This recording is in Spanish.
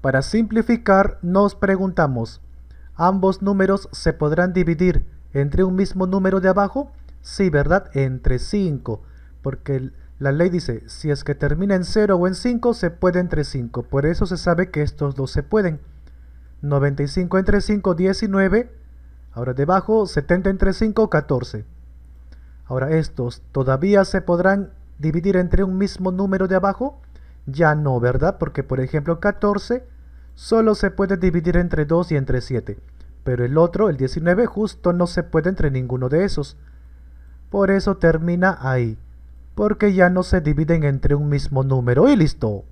Para simplificar, nos preguntamos, ¿ambos números se podrán dividir entre un mismo número de abajo? Sí, ¿verdad? Entre 5, porque la ley dice, si es que termina en 0 o en 5, se puede entre 5. Por eso se sabe que estos dos se pueden. 95 entre 5, 19. Ahora debajo, 70 entre 5, 14. Ahora estos, ¿todavía se podrán dividir entre un mismo número de abajo? ya no, ¿verdad? Porque por ejemplo 14 solo se puede dividir entre 2 y entre 7, pero el otro, el 19, justo no se puede entre ninguno de esos. Por eso termina ahí, porque ya no se dividen entre un mismo número y listo.